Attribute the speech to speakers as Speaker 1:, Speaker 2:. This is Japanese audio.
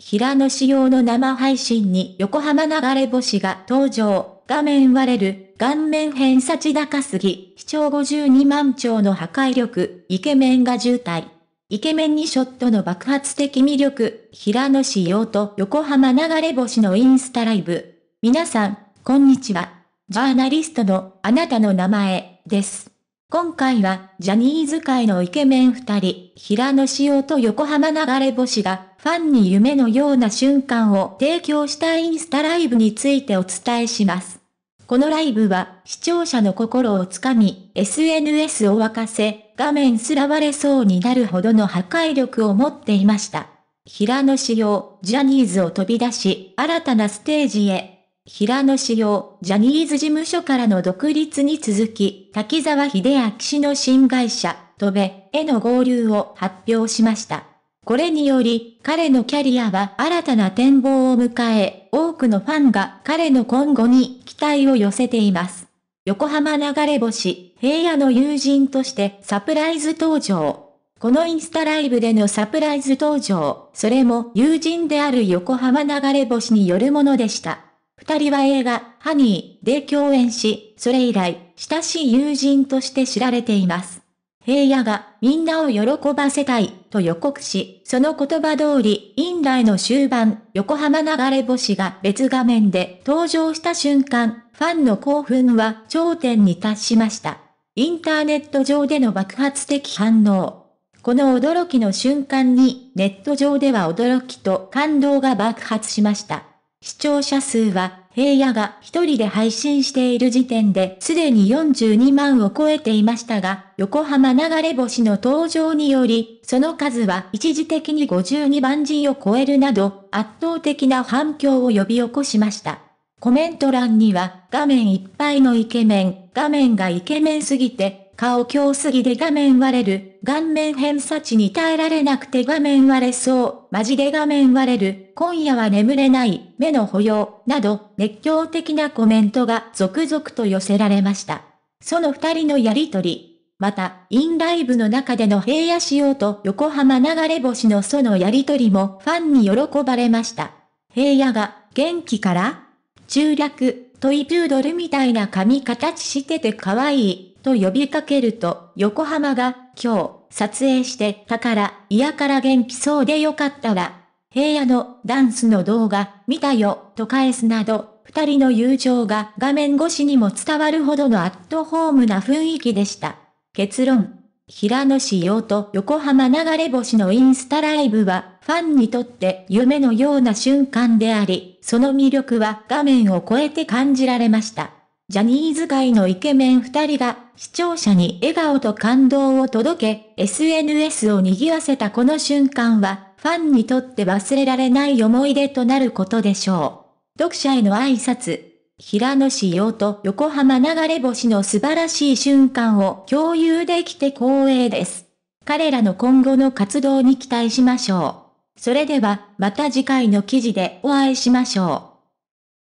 Speaker 1: 平野仕様の生配信に横浜流れ星が登場。画面割れる、顔面偏差値高すぎ、視聴52万兆の破壊力、イケメンが渋滞。イケメンにショットの爆発的魅力、平野仕様と横浜流れ星のインスタライブ。皆さん、こんにちは。ジャーナリストのあなたの名前です。今回は、ジャニーズ界のイケメン二人、平野紫耀と横浜流れ星が、ファンに夢のような瞬間を提供したインスタライブについてお伝えします。このライブは、視聴者の心をつかみ、SNS を沸かせ、画面すら割れそうになるほどの破壊力を持っていました。平野紫耀、ジャニーズを飛び出し、新たなステージへ。平野紫耀、ジャニーズ事務所からの独立に続き、滝沢秀明氏の新会社、とべへの合流を発表しました。これにより、彼のキャリアは新たな展望を迎え、多くのファンが彼の今後に期待を寄せています。横浜流れ星、平野の友人としてサプライズ登場。このインスタライブでのサプライズ登場、それも友人である横浜流れ星によるものでした。二人は映画、ハニーで共演し、それ以来、親しい友人として知られています。平野が、みんなを喜ばせたい、と予告し、その言葉通り、インイの終盤、横浜流れ星が別画面で登場した瞬間、ファンの興奮は頂点に達しました。インターネット上での爆発的反応。この驚きの瞬間に、ネット上では驚きと感動が爆発しました。視聴者数は、平野が一人で配信している時点ですでに42万を超えていましたが、横浜流れ星の登場により、その数は一時的に52万人を超えるなど、圧倒的な反響を呼び起こしました。コメント欄には、画面いっぱいのイケメン、画面がイケメンすぎて、顔強すぎで画面割れる、顔面偏差値に耐えられなくて画面割れそう、マジで画面割れる、今夜は眠れない、目の保養、など、熱狂的なコメントが続々と寄せられました。その二人のやりとり。また、インライブの中での平野仕様と横浜流れ星のそのやりとりもファンに喜ばれました。平野が、元気から中略、トイプードルみたいな髪形してて可愛い。と呼びかけると、横浜が、今日、撮影してたから、嫌から元気そうでよかったわ。平野のダンスの動画、見たよ、と返すなど、二人の友情が画面越しにも伝わるほどのアットホームな雰囲気でした。結論。平野仕様と横浜流れ星のインスタライブは、ファンにとって夢のような瞬間であり、その魅力は画面を超えて感じられました。ジャニーズ界のイケメン二人が、視聴者に笑顔と感動を届け、SNS を賑わせたこの瞬間は、ファンにとって忘れられない思い出となることでしょう。読者への挨拶。平野紫耀と横浜流れ星の素晴らしい瞬間を共有できて光栄です。彼らの今後の活動に期待しましょう。それでは、また次回の記事でお会いしましょう。